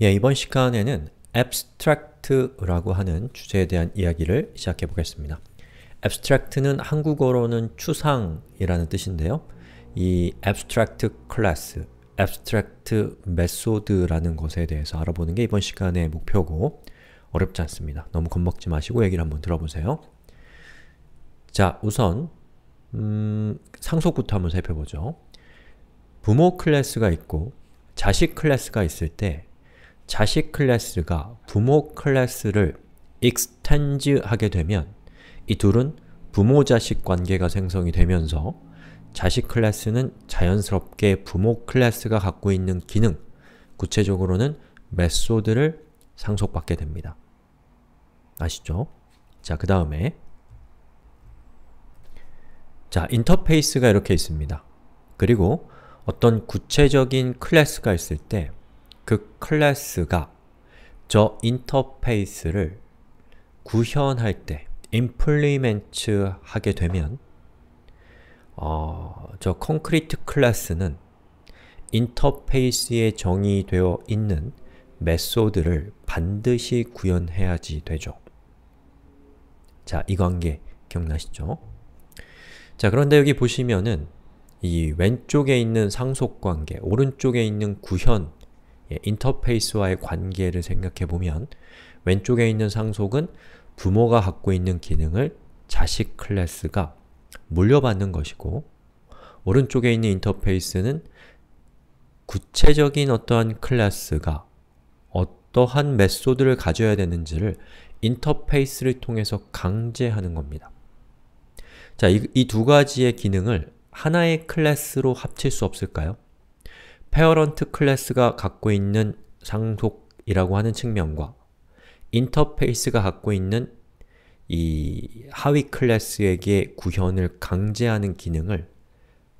예, 이번 시간에는 abstract라고 하는 주제에 대한 이야기를 시작해 보겠습니다. abstract는 한국어로는 추상이라는 뜻인데요. 이 abstract class, abstract method라는 것에 대해서 알아보는 게 이번 시간의 목표고 어렵지 않습니다. 너무 겁먹지 마시고 얘기를 한번 들어보세요. 자, 우선 음, 상속부터 한번 살펴보죠. 부모 클래스가 있고 자식 클래스가 있을 때 자식 클래스가 부모 클래스를 익스텐즈 하게 되면 이 둘은 부모자식 관계가 생성이 되면서 자식 클래스는 자연스럽게 부모 클래스가 갖고 있는 기능, 구체적으로는 메소드를 상속받게 됩니다. 아시죠? 자, 그 다음에 자, 인터페이스가 이렇게 있습니다. 그리고 어떤 구체적인 클래스가 있을 때그 클래스가 저 인터페이스를 구현할 때 implement 하게 되면 어, 저 concrete 클래스는 인터페이스에 정의되어 있는 메소드를 반드시 구현해야지 되죠. 자, 이 관계 기억나시죠? 자, 그런데 여기 보시면은 이 왼쪽에 있는 상속관계, 오른쪽에 있는 구현 예, 인터페이스와의 관계를 생각해보면 왼쪽에 있는 상속은 부모가 갖고 있는 기능을 자식 클래스가 물려받는 것이고 오른쪽에 있는 인터페이스는 구체적인 어떠한 클래스가 어떠한 메소드를 가져야 되는지를 인터페이스를 통해서 강제하는 겁니다. 자, 이두 이 가지의 기능을 하나의 클래스로 합칠 수 없을까요? p 페어런트 클래스가 갖고 있는 상속이라고 하는 측면과 인터페이스가 갖고 있는 이 하위 클래스에게 구현을 강제하는 기능을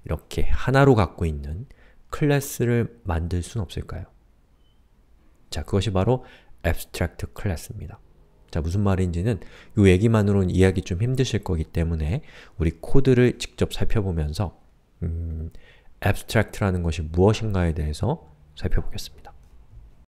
이렇게 하나로 갖고 있는 클래스를 만들 순 없을까요? 자, 그것이 바로 abstract 클래스입니다. 자, 무슨 말인지는 이 얘기만으로는 이해하기 좀 힘드실 거기 때문에 우리 코드를 직접 살펴보면서 음, abstract라는 것이 무엇인가에 대해서 살펴보겠습니다.